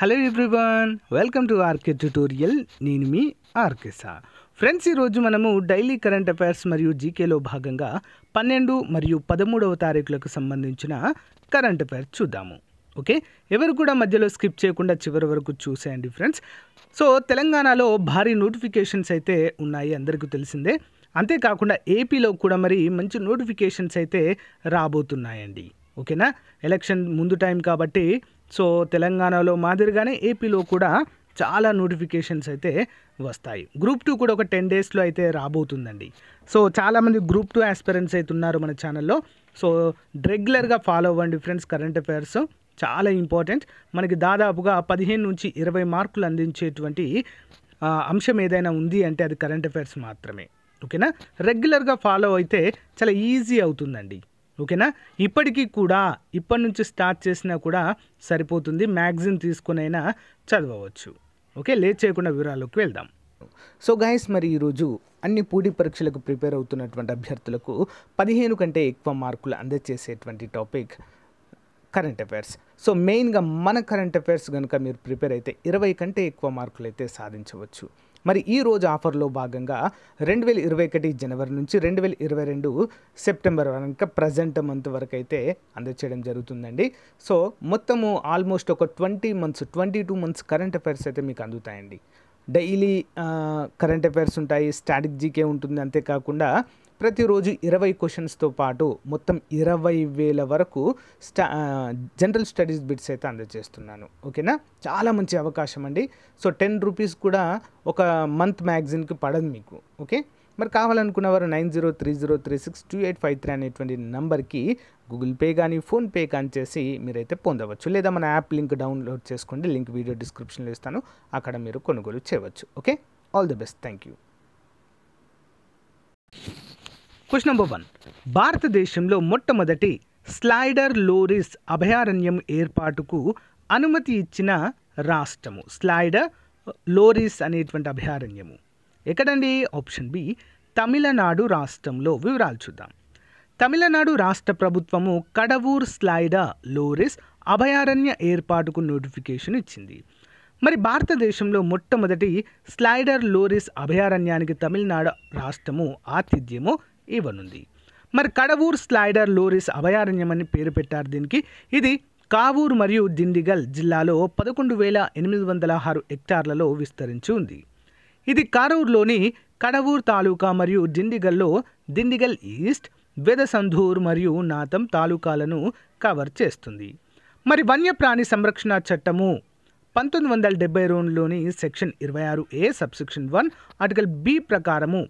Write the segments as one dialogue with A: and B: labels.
A: hello everyone welcome to RK tutorial నేను మీ RK సా friends ఈరోజు మనము డైలీ కరెంట్ అఫైర్స్ మరియు జీకేలో భాగంగా పన్నెండు మరియు పదమూడవ తారీఖులకు సంబంధించిన కరెంట్ అఫైర్స్ చూద్దాము ఓకే ఎవరు కూడా మధ్యలో స్కిప్ చేయకుండా చివరి వరకు చూసేయండి ఫ్రెండ్స్ సో తెలంగాణలో భారీ నోటిఫికేషన్స్ అయితే ఉన్నాయి అందరికీ తెలిసిందే అంతేకాకుండా ఏపీలో కూడా మరి మంచి నోటిఫికేషన్స్ అయితే రాబోతున్నాయండి ఓకేనా ఎలక్షన్ ముందు టైం కాబట్టి సో తెలంగాణలో మాదిరిగానే ఏపీలో కూడా చాలా నోటిఫికేషన్స్ అయితే వస్తాయి గ్రూప్ టూ కూడా ఒక టెన్ డేస్లో అయితే రాబోతుందండి సో చాలామంది గ్రూప్ టూ ఆస్పిరెంట్స్ అయితే ఉన్నారు మన ఛానల్లో సో రెగ్యులర్గా ఫాలో అవ్వండి ఫ్రెండ్స్ కరెంట్ అఫైర్స్ చాలా ఇంపార్టెంట్ మనకి దాదాపుగా పదిహేను నుంచి ఇరవై మార్కులు అందించేటువంటి అంశం ఏదైనా ఉంది అంటే అది కరెంట్ అఫైర్స్ మాత్రమే ఓకేనా రెగ్యులర్గా ఫాలో అయితే చాలా ఈజీ అవుతుందండి ఓకేనా ఇప్పటికీ కూడా ఇప్పటి నుంచి స్టార్ట్ చేసినా కూడా సరిపోతుంది మ్యాగజిన్ తీసుకునైనా చదవవచ్చు ఓకే లేట్ చేయకుండా వివరాల్లోకి వెళ్దాం సో గాయస్ మరి ఈరోజు అన్ని పోటీ పరీక్షలకు ప్రిపేర్ అవుతున్నటువంటి అభ్యర్థులకు పదిహేను కంటే ఎక్కువ మార్కులు అందజేసేటువంటి టాపిక్ కరెంట్ అఫైర్స్ సో మెయిన్గా మన కరెంట్ అఫైర్స్ కనుక మీరు ప్రిపేర్ అయితే ఇరవై కంటే ఎక్కువ మార్కులు అయితే సాధించవచ్చు మరి ఈ రోజు ఆఫర్లో భాగంగా రెండు వేల ఇరవై ఒకటి జనవరి నుంచి రెండు వేల ఇరవై రెండు సెప్టెంబర్ వరకు ప్రజెంట్ మంత్ వరకు అయితే అందచేయడం జరుగుతుందండి సో మొత్తము ఆల్మోస్ట్ ఒక twenty months twenty two months current affairs అయితే మీకు అందుతాయండి డైలీ కరెంట్ అఫైర్స్ ఉంటాయి స్ట్రాటజీకే ఉంటుంది అంతేకాకుండా ప్రతిరోజు ఇరవై క్వశ్చన్స్తో పాటు మొత్తం ఇరవై వేల వరకు స్టా జనరల్ స్టడీస్ బిట్స్ అయితే అందజేస్తున్నాను ఓకేనా చాలా మంచి అవకాశం అండి సో టెన్ రూపీస్ కూడా ఒక మంత్ మ్యాగజిన్కి పడదు మీకు ఓకే మరి కావాలనుకున్న వారు nine zero three zero three six two eight five three అనేటువంటి నెంబర్కి గూగుల్ పే కానీ ఫోన్పే కానీ చేసి మీరైతే పొందవచ్చు లేదా మన యాప్ లింక్ డౌన్లోడ్ చేసుకోండి లింక్ వీడియో డిస్క్రిప్షన్లో ఇస్తాను అక్కడ మీరు కొనుగోలు చేయవచ్చు okay all the best thank you question number one భారతదేశంలో మొట్టమొదటి స్లైడర్ లోరిస్ అభయారణ్యం ఏర్పాటుకు అనుమతి ఇచ్చిన రాష్ట్రము స్లైడర్ లోరిస్ అనేటువంటి అభయారణ్యము ఎక్కడండి ఆప్షన్ బి తమిళనాడు రాష్ట్రంలో వివరాలు చూద్దాం తమిళనాడు రాష్ట్ర ప్రభుత్వము కడవూర్ స్లైడర్ లోరిస్ అభయారణ్య ఏర్పాటుకు నోటిఫికేషన్ ఇచ్చింది మరి భారతదేశంలో మొట్టమొదటి స్లైడర్ లోరిస్ అభయారణ్యానికి తమిళనాడు రాష్ట్రము ఆతిథ్యము ఇవ్వనుంది మరి కడవూర్ స్లైడర్ లోరిస్ అభయారణ్యం అని పేరు పెట్టారు దీనికి ఇది కావూరు మరియు దిండిగల్ జిల్లాలో పదకొండు వేల ఎనిమిది వందల ఆరు హెక్టార్లలో విస్తరించి ఉంది ఇది కారూర్లోని కడవూర్ తాలూకా మరియు దిండిగల్లో దిండిగల్ ఈస్ట్ వెదసంధూర్ మరియు నాతం తాలూకాలను కవర్ చేస్తుంది మరి వన్యప్రాణి సంరక్షణ చట్టము పంతొమ్మిది వందల డెబ్బై రెండులోని సెక్షన్ ఇరవై ఆరు A subsection one article B ప్రకారము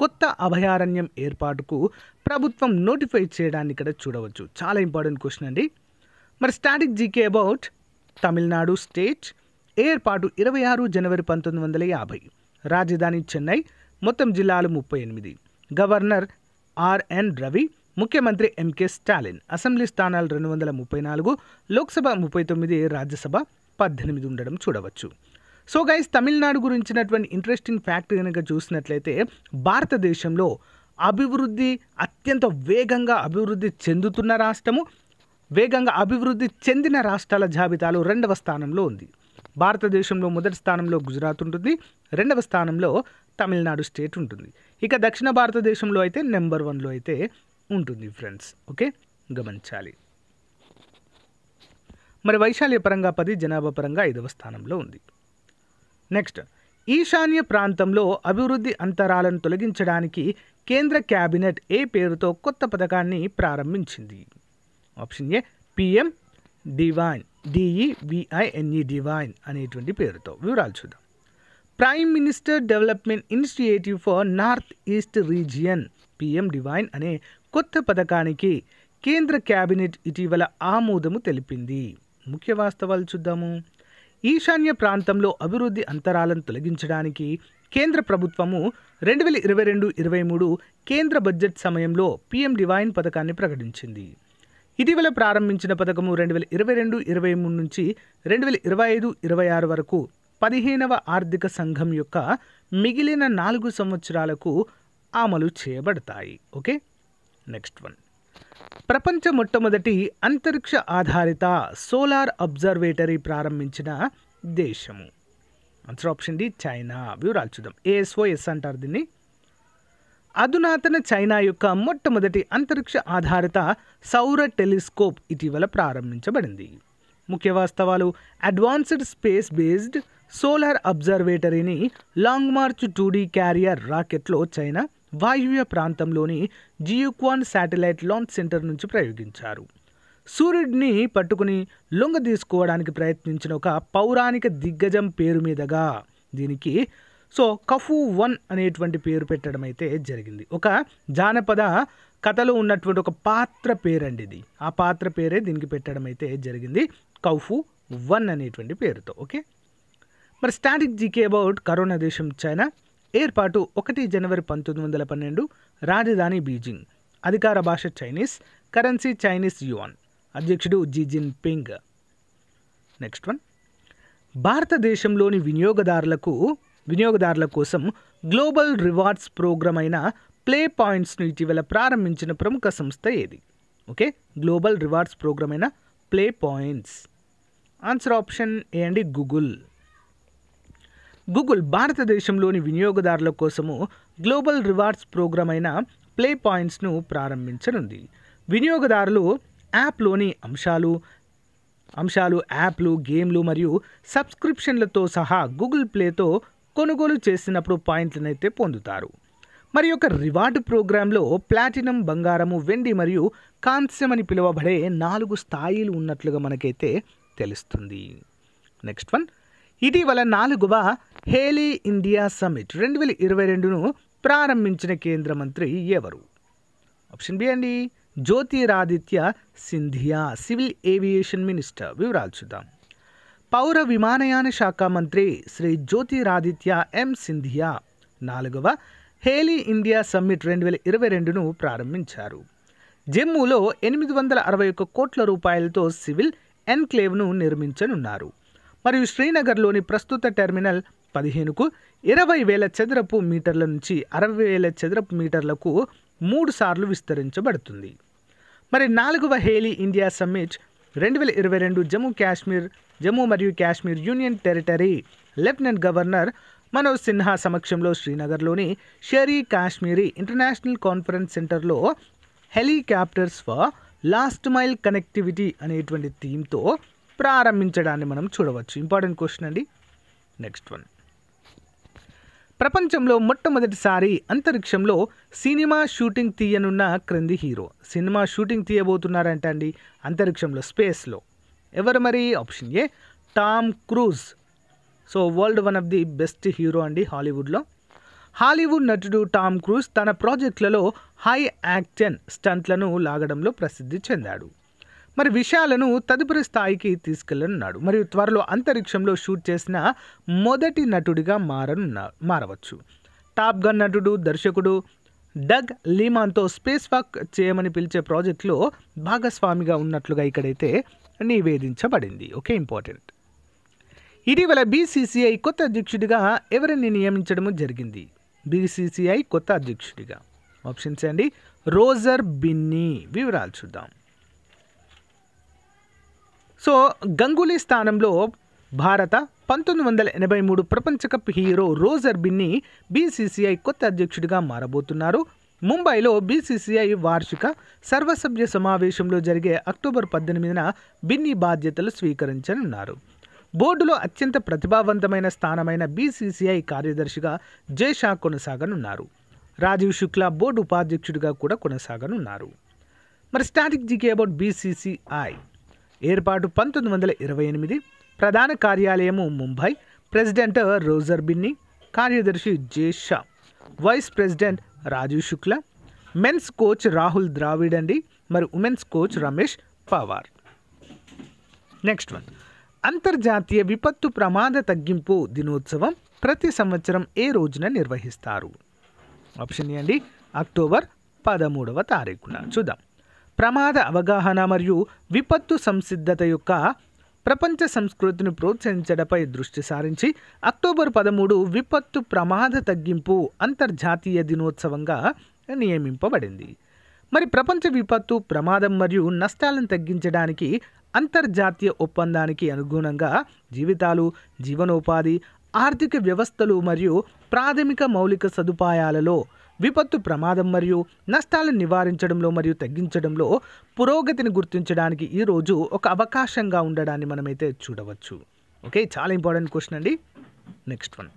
A: కొత్త అభయారణ్యం ఏర్పాటుకు ప్రభుత్వం నోటిఫై చేయడాన్ని ఇక్కడ చూడవచ్చు చాలా ఇంపార్టెంట్ క్వశ్చన్ అండి మరి static GK about Tamil Nadu state ఏర్పాటు ఇరవై ఆరు జనవరి పంతొమ్మిది వందల యాభై రాజధాని చెన్నై మొత్తం జిల్లాలు ముప్పై ఎనిమిది గవర్నర్ ఆర్ఎన్ రవి ముఖ్యమంత్రి ఎంకే స్టాలిన్ అసెంబ్లీ స్థానాలు రెండు వందల ముప్పై నాలుగు లోక్సభ ముప్పై తొమ్మిది రాజ్యసభ పద్దెనిమిది ఉండడం చూడవచ్చు సో గైస్ తమిళనాడు గురించినటువంటి ఇంట్రెస్టింగ్ ఫ్యాక్ట్ కనుక చూసినట్లయితే భారతదేశంలో అభివృద్ధి అత్యంత వేగంగా అభివృద్ధి చెందుతున్న రాష్ట్రము వేగంగా అభివృద్ధి చెందిన రాష్ట్రాల జాబితాలో రెండవ స్థానంలో ఉంది భారతదేశంలో మొదటి స్థానంలో గుజరాత్ ఉంటుంది రెండవ స్థానంలో తమిళనాడు స్టేట్ ఉంటుంది ఇక దక్షిణ భారతదేశంలో అయితే నెంబర్ వన్లో అయితే ఉంటుంది ఫ్రెండ్స్ ఓకే గమనించాలి మరి వైశాల్య పరంగా పది జనాభా పరంగా ఐదవ స్థానంలో ఉంది నెక్స్ట్ ఈశాన్య ప్రాంతంలో అభివృద్ధి అంతరాలను తొలగించడానికి కేంద్ర క్యాబినెట్ ఏ పేరుతో కొత్త పథకాన్ని ప్రారంభించింది option A PM DevINE D E V I N E DevINE అనేటువంటి పేరుతో వివరాలు చూద్దాం prime minister development initiative for north east region PM DevINE అనే కొత్త పథకానికి కేంద్ర క్యాబినెట్ ఇటీవల ఆమోదము తెలిపింది ముఖ్య వాస్తవాలు చూద్దాము ఈశాన్య ప్రాంతంలో అభివృద్ధి అంతరాలను తొలగించడానికి కేంద్ర ప్రభుత్వము రెండు వేల ఇరవై రెండు ఇరవై మూడు కేంద్ర బడ్జెట్ సమయంలో పీఎం డివైన్ పథకాన్ని ప్రకటించింది ఇటీవల ప్రారంభించిన పథకము రెండు వేల ఇరవై రెండు ఇరవై మూడు నుంచి రెండు వేల ఇరవై ఐదు ఇరవై ఆరు వరకు పదిహేనవ ఆర్థిక సంఘం యొక్క మిగిలిన నాలుగు సంవత్సరాలకు అమలు చేయబడతాయి ఓకే నెక్స్ట్ వన్ ప్రపంచ మొట్టమొదటి అంతరిక్ష ఆధారిత సోలార్ అబ్జర్వేటరీ ప్రారంభించిన దేశము ఆన్సర్ ఆప్షన్ డి చైనా వివరాలు చూద్దాం ఏఎస్ఓఎస్ అంటారు దీన్ని అధునాతన చైనా యొక్క మొట్టమొదటి అంతరిక్ష ఆధారిత సౌర టెలిస్కోప్ ఇటీవల ప్రారంభించబడింది ముఖ్య వాస్తవాలు అడ్వాన్స్డ్ స్పేస్ బేస్డ్ సోలార్ అబ్జర్వేటరీని లాంగ్ మార్చ్ టూడీ క్యారియర్ రాకెట్లో చైనా వాయువ్య ప్రాంతంలోని జియుక్వాన్ శాటిలైట్ లాంచ్ సెంటర్ నుంచి ప్రయోగించారు సూర్యుడిని పట్టుకుని లొంగ తీసుకోవడానికి ప్రయత్నించిన ఒక పౌరాణిక దిగ్గజం పేరు మీదగా దీనికి సో కఫు వన్ అనేటువంటి పేరు పెట్టడం అయితే జరిగింది ఒక జానపద కథలో ఉన్నటువంటి ఒక పాత్ర పేరండి ఇది ఆ పాత్ర పేరే దీనికి పెట్టడం అయితే జరిగింది కౌఫు వన్ అనేటువంటి పేరుతో ఓకే మరి స్టాటిక్ జీకే అబౌట్ కరోనా దేశం చైనా ఏర్పాటు ఒకటి జనవరి పంతొమ్మిది వందల పన్నెండు రాజధాని బీజింగ్ అధికార భాష చైనీస్ కరెన్సీ చైనీస్ యువన్ అధ్యక్షుడు జిజిన్ పింగ్ నెక్స్ట్ వన్ భారతదేశంలోని వినియోగదారులకు వినియోగదారుల కోసం గ్లోబల్ రివార్డ్స్ ప్రోగ్రామ్ అయిన ప్లే పాయింట్స్ను ఇటీవల ప్రారంభించిన ప్రముఖ సంస్థ ఏది ఓకే గ్లోబల్ రివార్డ్స్ ప్రోగ్రామ్ అయిన play points answer option A అండి గూగుల్ గూగుల్ భారతదేశంలోని వినియోగదారుల కోసము గ్లోబల్ రివార్డ్స్ ప్రోగ్రామ్ అయిన ప్లే పాయింట్స్ను ప్రారంభించనుంది వినియోగదారులు యాప్లోని అంశాలు అంశాలు యాప్లు గేమ్లు మరియు సబ్స్క్రిప్షన్లతో సహా గూగుల్ ప్లేతో కొనుగోలు చేసినప్పుడు పాయింట్లనైతే పొందుతారు మరి ఒక రివార్డు ప్రోగ్రాంలో ప్లాటినం బంగారము వెండి మరియు కాంస్యం అని పిలువబడే నాలుగు స్థాయిలు ఉన్నట్లుగా మనకైతే తెలుస్తుంది నెక్స్ట్ వన్ ఇటీవల నాలుగవ హేలీ ఇండియా సమ్మిట్ రెండు వేల ఇరవై రెండును ప్రారంభించిన కేంద్ర మంత్రి ఎవరు ఆప్షన్ బి అండి Jyotiraditya Scindia civil aviation minister వివరాలు చూద్దాం పౌర విమానయాన శాఖ మంత్రి శ్రీ జ్యోతిరాదిత్య ఎం సింధియా నాలుగవ హేలీ ఇండియా సమ్మిట్ రెండు వేల ఇరవై రెండును ప్రారంభించారు జమ్మూలో ఎనిమిది వందల అరవై ఒక్క కోట్ల రూపాయలతో సివిల్ ఎన్క్లేవ్ను నిర్మించనున్నారు మరియు శ్రీనగర్లోని ప్రస్తుత టెర్మినల్ పదిహేనుకు ఇరవై వేల చదరపు మీటర్ల నుంచి అరవై వేల చదరపు మీటర్లకు మూడు సార్లు విస్తరించబడుతుంది మరి నాలుగవ హేలీ ఇండియా సమ్మిట్ రెండు వేల ఇరవై రెండు జమ్మూ కాశ్మీర్ జమ్మూ మరియు Kashmir union territory lieutenant governor Manoj Sinha సమక్షంలో శ్రీనగర్లోని షెరీ కాశ్మీరీ ఇంటర్నేషనల్ కాన్ఫరెన్స్ సెంటర్లో helicopters for last mile connectivity అనేటువంటి థీమ్తో ప్రారంభించడాన్ని మనం చూడవచ్చు ఇంపార్టెంట్ క్వశ్చన్ అండి నెక్స్ట్ వన్ ప్రపంచంలో మొట్టమొదటిసారి అంతరిక్షంలో సినిమా షూటింగ్ తీయనున్న క్రింది హీరో సినిమా షూటింగ్ తీయబోతున్నారంట అండి అంతరిక్షంలో స్పేస్లో ఎవరు మరి option A Tom Cruise so world one of the best hero అండి హాలీవుడ్లో హాలీవుడ్ నటుడు టామ్ క్రూజ్ తన ప్రాజెక్టులలో హై యాక్షన్ స్టంట్లను లాగడంలో ప్రసిద్ధి చెందాడు మరి విషయాలను తదుపరి స్థాయికి తీసుకెళ్లనున్నాడు మరియు త్వరలో అంతరిక్షంలో షూట్ చేసిన మొదటి నటుడిగా మారనున్నా మారవచ్చు టాప్ గన్ నటుడు దర్శకుడు డగ్ లీమాన్తో స్పేస్ వాక్ చేయమని పిలిచే ప్రాజెక్ట్లో భాగస్వామిగా ఉన్నట్లుగా ఇక్కడైతే నివేదించబడింది ఓకే ఇంపార్టెంట్ ఇటీవల బీసీసీఐ కొత్త అధ్యక్షుడిగా ఎవరిని నియమించడము జరిగింది బీసీసీఐ కొత్త అధ్యక్షుడిగా ఆప్షన్స్ అండి రోజర్ బిన్నీ వివరాలు చూద్దాం సో గంగూలీ స్థానంలో భారత పంతొమ్మిది వందల ఎనభై మూడు ప్రపంచ cup hero Roger Binny BCCI కొత్త అధ్యక్షుడిగా మారబోతున్నారు ముంబైలో బీసీసీఐ వార్షిక సర్వసభ్య సమావేశంలో జరిగే అక్టోబర్ పద్దెనిమిదిన బిన్ని బాధ్యతలు స్వీకరించనున్నారు బోర్డులో అత్యంత ప్రతిభావంతమైన స్థానమైన బీసీసీఐ కార్యదర్శిగా జైషా కొనసాగనున్నారు రాజీవ్ శుక్లా బోర్డు ఉపాధ్యక్షుడిగా కూడా కొనసాగనున్నారు మరి స్టాటిక్ జీకే అబౌట్ బీసీసీఐ ఏర్పాటు పంతొమ్మిది వందల ఇరవై ఎనిమిది ప్రధాన కార్యాలయము ముంబై ప్రెసిడెంట్ రోజర్ బిన్ని కార్యదర్శి Jay Shah vice president Rajeev Shukla men's coach Rahul Dravid అండి మరి women's coach Ramesh Powar next one అంతర్జాతీయ విపత్తు ప్రమాద తగ్గింపు దినోత్సవం ప్రతి సంవత్సరం ఏ రోజున నిర్వహిస్తారు ఆప్షన్ ఏ అండి అక్టోబర్ పదమూడవ తారీఖున చూద్దాం ప్రమాద అవగాహన మరియు విపత్తు సంసిద్ధత యొక్క ప్రపంచ సంస్కృతిని ప్రోత్సహించడంపై దృష్టి సారించి అక్టోబర్ పదమూడు విపత్తు ప్రమాద తగ్గింపు అంతర్జాతీయ దినోత్సవంగా నియమింపబడింది మరి ప్రపంచ విపత్తు ప్రమాదం మరియు నష్టాలను తగ్గించడానికి అంతర్జాతీయ ఒప్పందానికి అనుగుణంగా జీవితాలు జీవనోపాధి ఆర్థిక వ్యవస్థలు మరియు ప్రాథమిక మౌలిక సదుపాయాలలో విపత్తు ప్రమాదం మరియు నష్టాలను నివారించడంలో మరియు తగ్గించడంలో పురోగతిని గుర్తించడానికి ఈరోజు ఒక అవకాశంగా ఉండడాన్ని మనమైతే చూడవచ్చు ఓకే చాలా ఇంపార్టెంట్ క్వశ్చన్ అండి నెక్స్ట్ వన్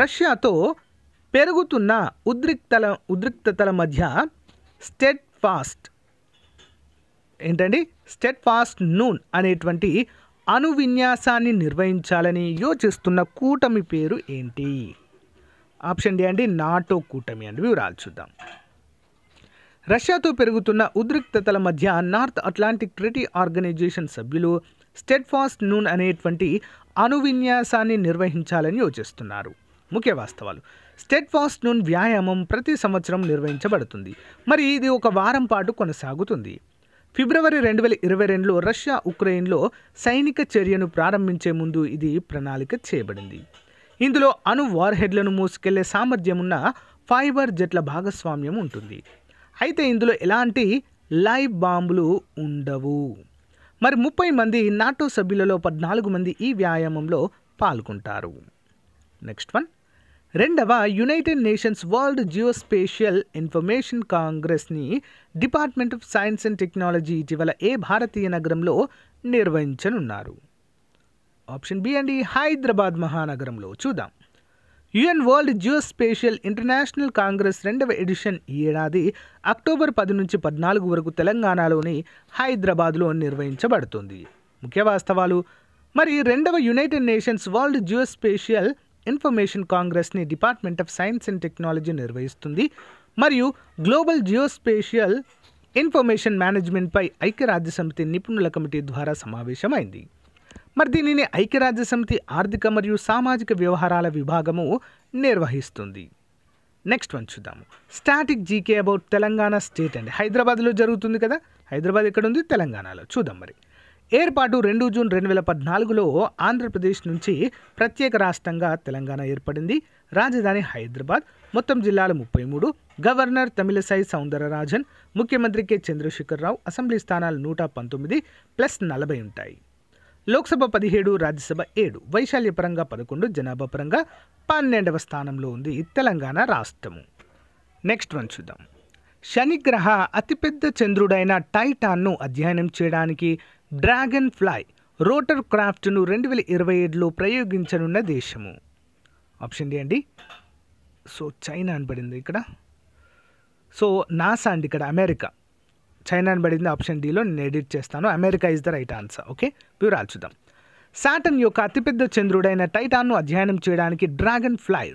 A: రష్యాతో పెరుగుతున్న ఉద్రిక్తల ఉద్రిక్తతల మధ్య స్టెట్ ఫాస్ట్ ఏంటండి స్టెట్ ఫాస్ట్ నూన్ అనేటువంటి అనువిన్యాసాన్ని నిర్వహించాలని యోచిస్తున్న కూటమి పేరు ఏంటి ఆప్షన్ డి అండి నాటో కూటమి అండి వివరాలు చూద్దాం రష్యాతో పెరుగుతున్న ఉద్రిక్తతల మధ్య నార్త్ అట్లాంటిక్ ట్రిటీ ఆర్గనైజేషన్ సభ్యులు స్టెడ్ ఫాస్ట్ నూన్ అనేటువంటి అనువిన్యాసాన్ని నిర్వహించాలని యోచిస్తున్నారు ముఖ్య వాస్తవాలు స్టెడ్ ఫాస్ట్ నూన్ వ్యాయామం ప్రతి సంవత్సరం నిర్వహించబడుతుంది మరి ఇది ఒక వారం పాటు కొనసాగుతుంది ఫిబ్రవరి రెండు వేల ఇరవై రెండులో రష్యా ఉక్రెయిన్లో సైనిక చర్యను ప్రారంభించే ముందు ఇది ప్రణాళిక చేయబడింది ఇందులో అణు వార్హెడ్లను మోసుకెళ్లే సామర్థ్యమున్న ఫైబర్ జెట్ల భాగస్వామ్యం ఉంటుంది అయితే ఇందులో ఎలాంటి లైవ్ బాంబులు ఉండవు మరి ముప్పై మంది నాటో సభ్యులలో పద్నాలుగు మంది ఈ వ్యాయామంలో పాల్గొంటారు నెక్స్ట్ వన్ రెండవ United Nations world geospatial information కాంగ్రెస్ని department of science and technology ఇటీవల ఏ భారతీయ నగరంలో నిర్వహించనున్నారు ఆప్షన్ బి అండి హైదరాబాద్ మహానగరంలో చూద్దాం UN world geospatial international congress రెండవ ఎడిషన్ ఈ ఏడాది అక్టోబర్ పది నుంచి పద్నాలుగు వరకు తెలంగాణలోని హైదరాబాద్లో నిర్వహించబడుతుంది ముఖ్య వాస్తవాలు మరి రెండవ United Nations world geospatial information కాంగ్రెస్ని department of science and technology నిర్వహిస్తుంది మరియు గ్లోబల్ జియోస్పేషియల్ ఇన్ఫర్మేషన్ మేనేజ్మెంట్పై ఐక్యరాజ్య సమితి నిపుణుల కమిటీ ద్వారా సమావేశమైంది మరి దీనిని ఐక్యరాజ్యసమితి ఆర్థిక మరియు సామాజిక వ్యవహారాల విభాగము నిర్వహిస్తుంది నెక్స్ట్ వన్ చూద్దాము static GK about Telangana state అండి హైదరాబాద్లో జరుగుతుంది కదా హైదరాబాద్ ఎక్కడ ఉంది తెలంగాణలో చూద్దాం మరి ఏర్పాటు రెండు జూన్ రెండు వేల పద్నాలుగులో ఆంధ్రప్రదేశ్ నుంచి ప్రత్యేక రాష్ట్రంగా తెలంగాణ ఏర్పడింది రాజధాని హైదరాబాద్ మొత్తం జిల్లాలు ముప్పై మూడు గవర్నర్ తమిళసాయి సౌందరరాజన్ ముఖ్యమంత్రి కె చంద్రశేఖరరావు అసెంబ్లీ స్థానాలు నూట పంతొమ్మిది ప్లస్ నలభై ఉంటాయి లోక్సభ పదిహేడు రాజ్యసభ ఏడు వైశాల్య పరంగా పదకొండు జనాభా పరంగా పన్నెండవ స్థానంలో ఉంది తెలంగాణ రాష్ట్రము నెక్స్ట్ వన్ చూద్దాం శనిగ్రహ అతిపెద్ద చంద్రుడైన టైటాన్ను అధ్యయనం చేయడానికి డ్రాగన్ ఫ్లై రోటర్ క్రాఫ్ట్ను రెండు వేల ఇరవై ఏడులో ప్రయోగించనున్న దేశము ఆప్షన్ డి అండి సో చైనా అనబడింది ఇక్కడ సో నాసా అండి ఇక్కడ అమెరికా చైనా అని పడింది ఆప్షన్ డీలో నేను ఎడిట్ చేస్తాను America is the right answer okay ప్యూర్ ఆల్చుదాం సాటన్ యొక్క అతిపెద్ద చంద్రుడైన టైటాన్ను అధ్యయనం చేయడానికి డ్రాగన్ ఫ్లై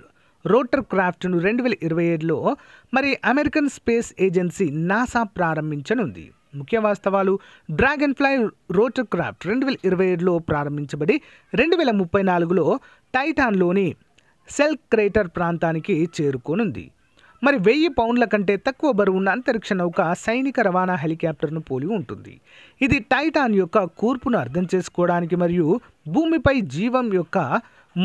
A: రోటర్ క్రాఫ్ట్ను రెండు వేల ఇరవై ఏడులో మరి అమెరికన్ స్పేస్ ఏజెన్సీ నాసా ప్రారంభించనుంది ముఖ్య వాస్తవాలు డ్రాగన్ ఫ్లై రోటర్ క్రాఫ్ట్ రెండు వేల ఇరవై ఏడులో ప్రారంభించబడి రెండు వేల ముప్పై నాలుగులో టైటాన్లోని సెల్ క్రేటర్ ప్రాంతానికి చేరుకోనుంది మరి వెయ్యి పౌండ్ల కంటే తక్కువ బరువున్న అంతరిక్ష నౌక సైనిక రవాణా హెలికాప్టర్ను పోలి ఉంటుంది ఇది టైటాన్ యొక్క కూర్పును అర్థం చేసుకోవడానికి మరియు భూమిపై జీవం యొక్క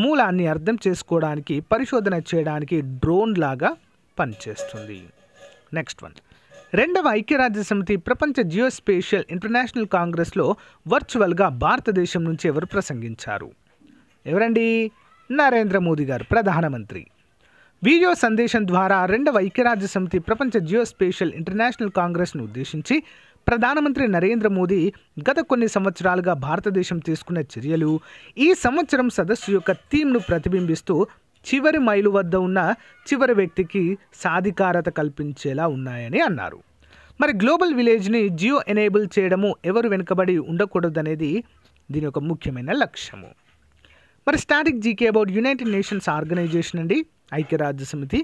A: మూలాన్ని అర్థం చేసుకోవడానికి పరిశోధన చేయడానికి డ్రోన్ లాగా పనిచేస్తుంది నెక్స్ట్ వన్ రెండవ ఐక్యరాజ్య సమితి ప్రపంచ జియోస్పేషియల్ ఇంటర్నేషనల్ కాంగ్రెస్లో వర్చువల్గా భారతదేశం నుంచి ఎవరు ప్రసంగించారు ఎవరండి నరేంద్ర మోదీ గారు ప్రధానమంత్రి వీడియో సందేశం ద్వారా రెండవ ఐక్యరాజ్య సమితి ప్రపంచ జియోస్పేషియల్ ఇంటర్నేషనల్ కాంగ్రెస్ను ఉద్దేశించి ప్రధానమంత్రి నరేంద్ర మోదీ గత కొన్ని సంవత్సరాలుగా భారతదేశం తీసుకున్న చర్యలు ఈ సంవత్సరం సదస్సు యొక్క థీమ్ను ప్రతిబింబిస్తూ చివరి మైలు వద్ద ఉన్న చివరి వ్యక్తికి సాధికారత కల్పించేలా ఉన్నాయని అన్నారు మరి గ్లోబల్ విలేజ్ని జియో ఎనేబుల్ చేయడము ఎవరు వెనుకబడి ఉండకూడదనేది దీని యొక్క ముఖ్యమైన లక్ష్యము మరి static GK about United Nations organisation అండి ఐక్యరాజ్య సమితి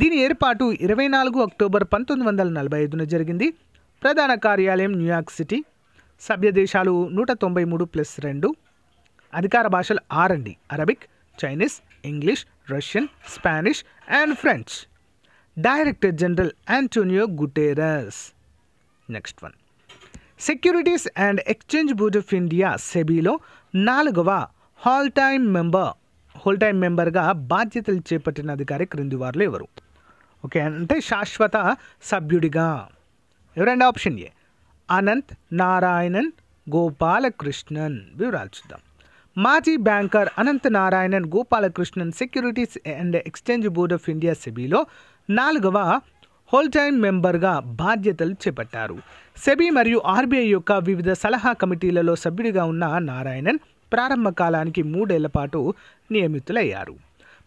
A: దీని ఏర్పాటు ఇరవై నాలుగు అక్టోబర్ పంతొమ్మిది వందల నలభై ఐదున జరిగింది ప్రధాన కార్యాలయం న్యూయార్క్ సిటీ సభ్య దేశాలు నూట తొంభై మూడు ప్లస్ రెండు అధికార భాషలు ఆరండి Arabic Chinese English Russian Spanish and French director general Antonio Guterres next one securities and exchange board of India సెబీలో నాలుగవ whole time member whole time మెంబర్గా బాధ్యతలు చేపట్టిన అధికారి క్రింది వారిలో ఎవరు ఓకే అంటే శాశ్వత సభ్యుడిగా ఎవరండి ఆప్షన్ ఏ అనంత్ నారాయణన్ గోపాలకృష్ణన్ వివరాలు చూద్దాం మాజీ banker Ananth Narayanan Gopalakrishnan securities and exchange board of India సెబీలో నాలుగవ హోల్ టైం మెంబర్గా బాధ్యతలు చేపట్టారు సెబీ మరియు ఆర్బీఐ యొక్క వివిధ సలహా కమిటీలలో సభ్యుడిగా ఉన్న నారాయణన్ ప్రారంభ కాలానికి మూడేళ్ల పాటు నియమితులయ్యారు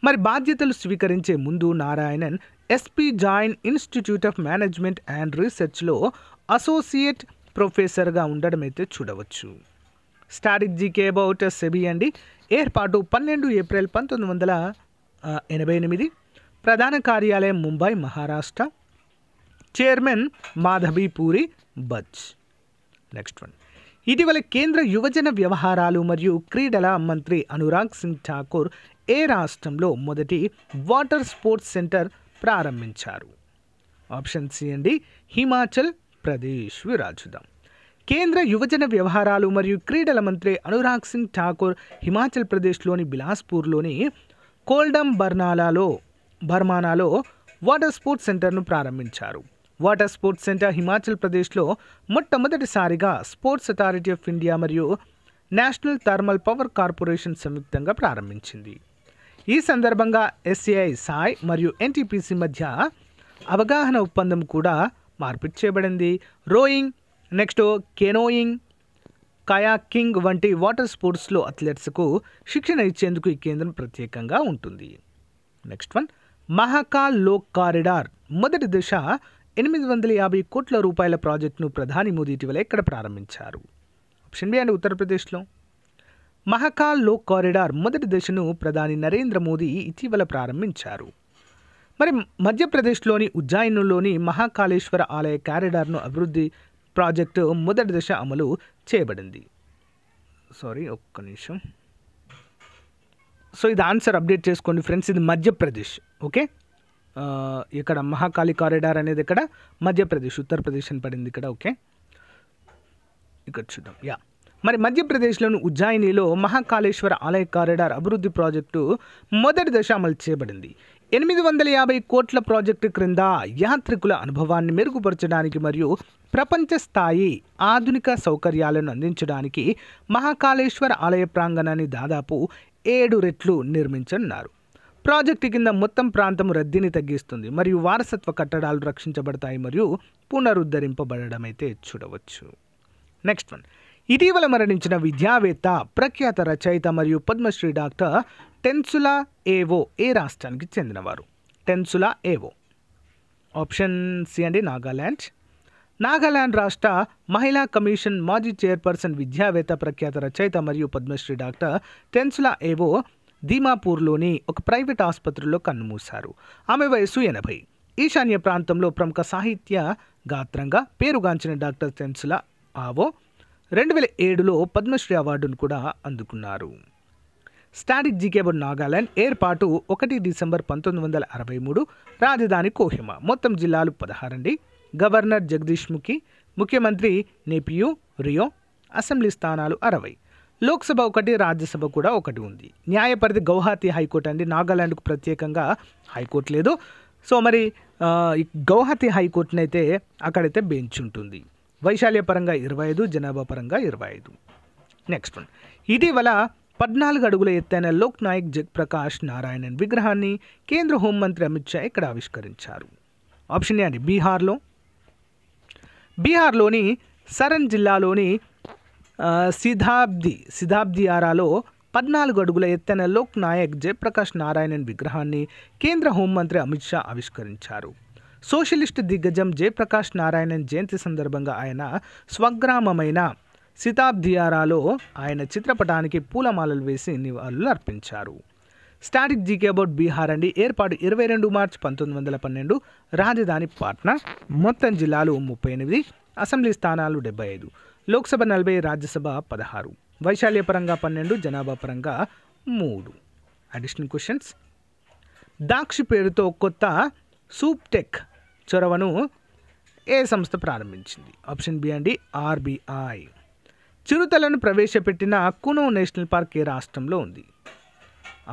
A: మరి బాధ్యతలు స్వీకరించే ముందు Narayanan SP Jain institute of management and రీసెర్చ్లో అసోసియేట్ ప్రొఫెసర్గా ఉండడం అయితే చూడవచ్చు స్టాడిజీ కేబౌట్ సెబీ అండి ఏర్పాటు పన్నెండు ఏప్రిల్ పంతొమ్మిది వందల ఎనభై ఎనిమిది ప్రధాన కార్యాలయం Mumbai Maharashtra chairman Madhabi Puri Buch next one ఇటీవల కేంద్ర యువజన వ్యవహారాలు మరియు క్రీడల మంత్రి అనురాగ్ సింగ్ ఠాకూర్ ఏ రాష్ట్రంలో మొదటి వాటర్ స్పోర్ట్స్ సెంటర్ ప్రారంభించారు ఆప్షన్ సి అండి హిమాచల్ ప్రదేశ్ విరాజుదాం కేంద్ర యువజన వ్యవహారాలు మరియు క్రీడల మంత్రి అనురాగ్ సింగ్ ఠాకూర్ హిమాచల్ ప్రదేశ్లోని బిలాస్పూర్లోని కోల్డమ్ బర్నాలాలో బర్మానాలో వాటర్ స్పోర్ట్స్ సెంటర్ను ప్రారంభించారు వాటర్ స్పోర్ట్స్ సెంటర్ హిమాచల్ ప్రదేశ్లో మొట్టమొదటిసారిగా స్పోర్ట్స్ అథారిటీ ఆఫ్ ఇండియా మరియు నేషనల్ థర్మల్ పవర్ కార్పొరేషన్ సంయుక్తంగా ప్రారంభించింది ఈ సందర్భంగా ఎస్ఏఐ సాయ్ మరియు ఎన్టీపీసీ మధ్య అవగాహన ఒప్పందం కూడా మార్పిడి చేయబడింది రోయింగ్ నెక్స్ట్ కెనోయింగ్ కయాకింగ్ వంటి వాటర్ స్పోర్ట్స్లో అథ్లెట్స్కు శిక్షణ ఇచ్చేందుకు ఈ కేంద్రం ప్రత్యేకంగా ఉంటుంది next one Mahakal Lok corridor మొదటి దశ ఎనిమిది వందల యాభై కోట్ల రూపాయల ప్రాజెక్టును ప్రధాని మోదీ ఇటీవల ఎక్కడ ప్రారంభించారు ఆప్షన్ బి అండి ఉత్తరప్రదేశ్లో మహకాల్ లో కారిడార్ మొదటి దశను ప్రధాని నరేంద్ర మోదీ ఇటీవల ప్రారంభించారు మరి మధ్యప్రదేశ్లోని ఉజ్జాయిన్లోని మహాకాళేశ్వర ఆలయ కారిడార్ను అభివృద్ధి ప్రాజెక్టు మొదటి దశ అమలు చేయబడింది సారీ ఒక్క నిమిషం సో ఇది ఆన్సర్ అప్డేట్ చేసుకోండి ఫ్రెండ్స్ ఇది మధ్యప్రదేశ్ ఓకే ఇక్కడ మహాకాళి కారిడార్ అనేది ఇక్కడ మధ్యప్రదేశ్ ఉత్తరప్రదేశ్ అని పడింది ఇక్కడ ఓకే ఇక్కడ చూద్దాం యా మరి మధ్యప్రదేశ్లోని ఉజ్జాయినిలో మహాకాళేశ్వర ఆలయ కారిడార్ అభివృద్ధి ప్రాజెక్టు మొదటి దశ అమలు చేయబడింది ఎనిమిది వందల యాభై కోట్ల ప్రాజెక్టు క్రింద యాత్రికుల అనుభవాన్ని మెరుగుపరచడానికి మరియు ప్రపంచ స్థాయి ఆధునిక సౌకర్యాలను అందించడానికి మహాకాళేశ్వర ఆలయ ప్రాంగణాన్ని దాదాపు ఏడు రెట్లు నిర్మించనున్నారు ప్రాజెక్టు కింద మొత్తం ప్రాంతం రద్దీని తగ్గిస్తుంది మరియు వారసత్వ కట్టడాలు రక్షించబడతాయి మరియు పునరుద్ధరింపబడడం అయితే చూడవచ్చు నెక్స్ట్ వన్ ఇటీవల మరణించిన విద్యావేత్త ప్రఖ్యాత రచయిత మరియు పద్మశ్రీ డాక్టర్ టెన్సులా ఏవో ఏ రాష్ట్రానికి చెందినవారు టెన్సులా ఏవో ఆప్షన్ సి అండి నాగాల్యాండ్ నాగాల్యాండ్ రాష్ట్ర మహిళా కమిషన్ మాజీ చైర్పర్సన్ విద్యావేత్త ప్రఖ్యాత రచయిత మరియు పద్మశ్రీ డాక్టర్ టెన్సులా ఏవో దీమాపూర్లోని ఒక ప్రైవేట్ ఆసుపత్రిలో కన్నుమూశారు ఆమె వయసు ఎనభై ఈశాన్య ప్రాంతంలో ప్రముఖ సాహిత్య గాత్రంగా పేరుగాంచిన డాక్టర్ తెన్సుల ఆవో రెండు వేల ఏడులో పద్మశ్రీ అవార్డును కూడా అందుకున్నారు స్టాడిక్ జీకేబుడ్ నాగాలాండ్ ఏర్పాటు ఒకటి డిసెంబర్ పంతొమ్మిది వందల అరవై మూడు రాజధాని కోహిమ మొత్తం జిల్లాలు పదహారండి గవర్నర్ జగదీష్ ముఖి ముఖ్యమంత్రి నేపియూ రియో అసెంబ్లీ స్థానాలు అరవై లోక్సభ ఒకటి రాజ్యసభ కూడా ఒకటి ఉంది న్యాయపరిధి గౌహాతి హైకోర్టు అండి నాగాలాండ్కు ప్రత్యేకంగా హైకోర్టు లేదు సో మరి గౌహతి హైకోర్టునైతే అక్కడైతే బెంచ్ ఉంటుంది వైశాల్య పరంగా ఇరవై ఐదు జనాభా పరంగా ఇరవై ఐదు నెక్స్ట్ వన్ ఇటీవల పద్నాలుగు అడుగుల ఎత్తైన లోక్ నాయక్ జగప్రకాష్ నారాయణన్ విగ్రహాన్ని కేంద్ర హోంమంత్రి అమిత్ షా ఇక్కడ ఆవిష్కరించారు ఆప్షన్ ఏ అండి బీహార్లో బీహార్లోని సరన్ జిల్లాలోని సిధాబ్ది ఆరాలో పద్నాలుగు అడుగుల ఎత్తైన లోక్ నాయక్ జయప్రకాష్ నారాయణన్ విగ్రహాన్ని కేంద్ర హోంమంత్రి అమిత్ షా ఆవిష్కరించారు సోషలిస్ట్ దిగ్గజం జయప్రకాష్ నారాయణన్ జయంతి సందర్భంగా ఆయన స్వగ్రామమైన సితాబ్దియారాలో ఆయన చిత్రపటానికి పూలమాలలు వేసి నివాళులు అర్పించారు స్టాటిక్ జీకే అబౌట్ బీహార్ అండి ఏర్పాటు ఇరవై రెండు మార్చ్ పంతొమ్మిది వందల పన్నెండు రాజధాని పాట్నా మొత్తం జిల్లాలు ముప్పై ఎనిమిది అసెంబ్లీ స్థానాలు డెబ్బై ఐదు లోక్సభ నలభై రాజ్యసభ పదహారు వైశాల్య పరంగా పన్నెండు జనాభా పరంగా మూడు అడిషనల్ క్వశ్చన్స్ దాక్షి పేరుతో కొత్త సూప్టెక్ చొరవను ఏ సంస్థ ప్రారంభించింది ఆప్షన్ బి అండి ఆర్బీఐ చిరుతలను ప్రవేశపెట్టిన కునో నేషనల్ పార్క్ ఏ రాష్ట్రంలో ఉంది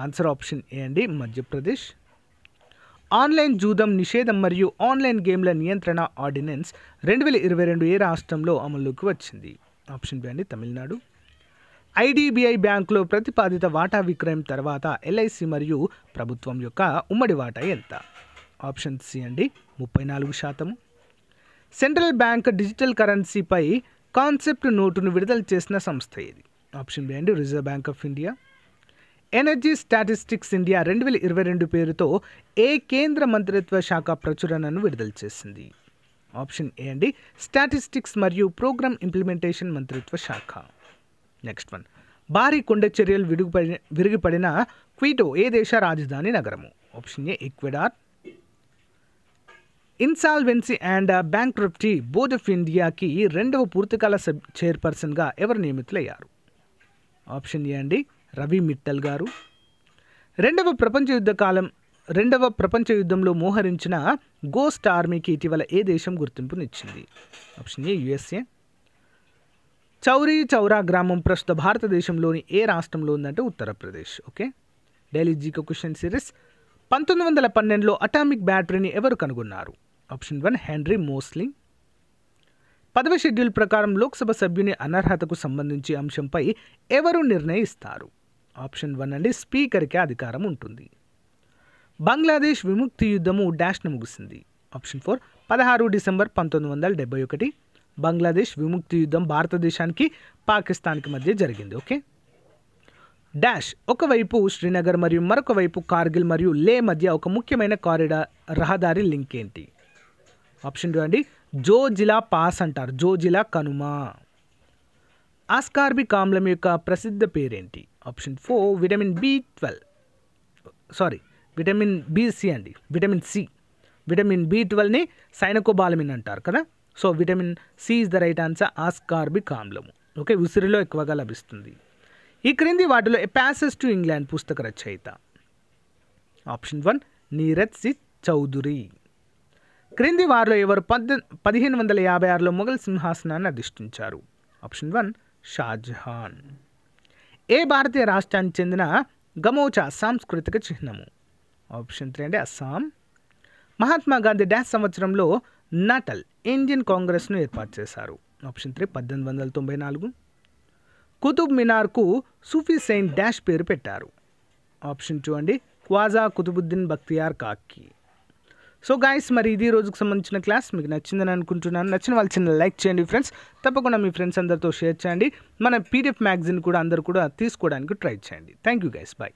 A: ఆన్సర్ ఆప్షన్ ఏ అండి మధ్యప్రదేశ్ ఆన్లైన్ జూదం నిషేధం మరియు ఆన్లైన్ గేమ్ల నియంత్రణ ఆర్డినెన్స్ రెండు వేల ఇరవై రెండు ఏ రాష్ట్రంలో అమల్లోకి వచ్చింది ఆప్షన్ బి అండి తమిళనాడు ఐడిబిఐ బ్యాంకులో ప్రతిపాదిత వాటా విక్రయం తర్వాత ఎల్ఐసి మరియు ప్రభుత్వం యొక్క ఉమ్మడి వాటా ఎంత ఆప్షన్ సి అండి ముప్పై నాలుగు శాతము సెంట్రల్ బ్యాంక్ డిజిటల్ కరెన్సీపై కాన్సెప్ట్ నోటును విడుదల చేసిన సంస్థ ఇది ఆప్షన్ బి అండి reserve bank of India energy statistics India రెండు వేల ఇరవై రెండు పేరుతో ఏ కేంద్ర మంత్రిత్వ శాఖ ప్రచురణను విడుదల చేసింది ఆప్షన్ ఏ అండి స్టాటిస్టిక్స్ మరియు ప్రోగ్రామ్ ఇంప్లిమెంటేషన్ మంత్రిత్వ శాఖ నెక్స్ట్ వన్ భారీ కొండ చర్యలు విరుగుపడి విరిగిపడిన క్వీటో ఏ దేశ రాజధాని నగరము option A Ecuador insolvency and bankruptcy board of ఇండియాకి రెండవ పూర్తికాల సబ్ చైర్పర్సన్గా ఎవరు నియమితులయ్యారు ఆప్షన్ ఏ అండి రవి మిట్టల్ గారు రెండవ ప్రపంచ యుద్ధ కాలం రెండవ ప్రపంచ యుద్ధంలో మోహరించిన గోస్ట్ ఆర్మీకి ఇటీవల ఏ దేశం గుర్తింపునిచ్చింది option A USA Chauri Chaura గ్రామం ప్రస్తుత భారతదేశంలోని ఏ రాష్ట్రంలో ఉందంటే ఉత్తరప్రదేశ్ ఓకే డైలీ జీకో క్వశ్చన్ సిరీస్ పంతొమ్మిది వందల పన్నెండులో అటామిక్ బ్యాటరీని ఎవరు కనుగొన్నారు ఆప్షన్ వన్ హెన్రీ మోస్లింగ్ పదవ షెడ్యూల్ ప్రకారం లోక్సభ సభ్యుని అనర్హతకు సంబంధించి అంశంపై ఎవరు నిర్ణయిస్తారు ఆప్షన్ వన్ అండి స్పీకర్కే అధికారం ఉంటుంది బంగ్లాదేశ్ విముక్తి యుద్ధము డాష్ను ముగిసింది ఆప్షన్ ఫోర్ పదహారు డిసెంబర్ పంతొమ్మిది వందల డెబ్బై ఒకటి బంగ్లాదేశ్ విముక్తి యుద్ధం భారతదేశానికి పాకిస్తాన్కి మధ్య జరిగింది ఓకే డాష్ ఒకవైపు శ్రీనగర్ మరియు మరొక వైపు కార్గిల్ మరియు లే మధ్య ఒక ముఖ్యమైన కారిడార్ రహదారి లింక్ ఏంటి ఆప్షన్ టూ అండి జోజిలా పాస్ అంటారు జోజిలా కనుమ ఆస్కార్బి కామ్లం యొక్క ప్రసిద్ధ పేరేంటి option four vitamin B twelve sorry vitamin B C అండి విటమిన్ సి విటమిన్ బి ట్వెల్వ్ని సైనకోబాలమిన్ అంటారు కదా so vitamin C is the right answer ascorbic ఆమ్లము ఓకే ఉసిరిలో ఎక్కువగా లభిస్తుంది ఈ క్రింది వాటిలో ఏ ప్యాసెస్ టు ఇంగ్లాండ్ పుస్తక రచయిత option one Neeraj C Chaudhary క్రింది వారిలో ఎవరు పద్ద పదిహేను వందల యాభై ఆరులో మొఘల్ సింహాసనాన్ని అధిష్ఠించారు ఆప్షన్ వన్ షాజహాన్ ఏ భారతీయ రాష్ట్రానికి చెందిన గమోచా సాంస్కృతిక చిహ్నము ఆప్షన్ త్రీ అంటే అస్సాం మహాత్మా గాంధీ డ్యాష్ సంవత్సరంలో నటల్ ఇండియన్ కాంగ్రెస్ను ఏర్పాటు చేశారు ఆప్షన్ త్రీ పద్దెనిమిది వందల తొంభై నాలుగు కుతుబ్ మినార్కు సూఫీ సైన్ డాష్ పేరు పెట్టారు ఆప్షన్ టూ అండి క్వాజా కుతుబుద్దీన్ బక్తియార్ కాకి సో గాయస్ మరి ఇది రోజుకు సంబంధించిన క్లాస్ మీకు నచ్చిందని అనుకుంటున్నాను నచ్చిన వాళ్ళు చిన్న లైక్ చేయండి ఫ్రెండ్స్ తప్పకుండా మీ ఫ్రెండ్స్ అందరితో షేర్ చేయండి మన పీడిఎఫ్ మ్యాగజైన్ కూడా అందరు కూడా తీసుకోవడానికి ట్రై చేయండి థ్యాంక్ యూ గైస్ బాయ్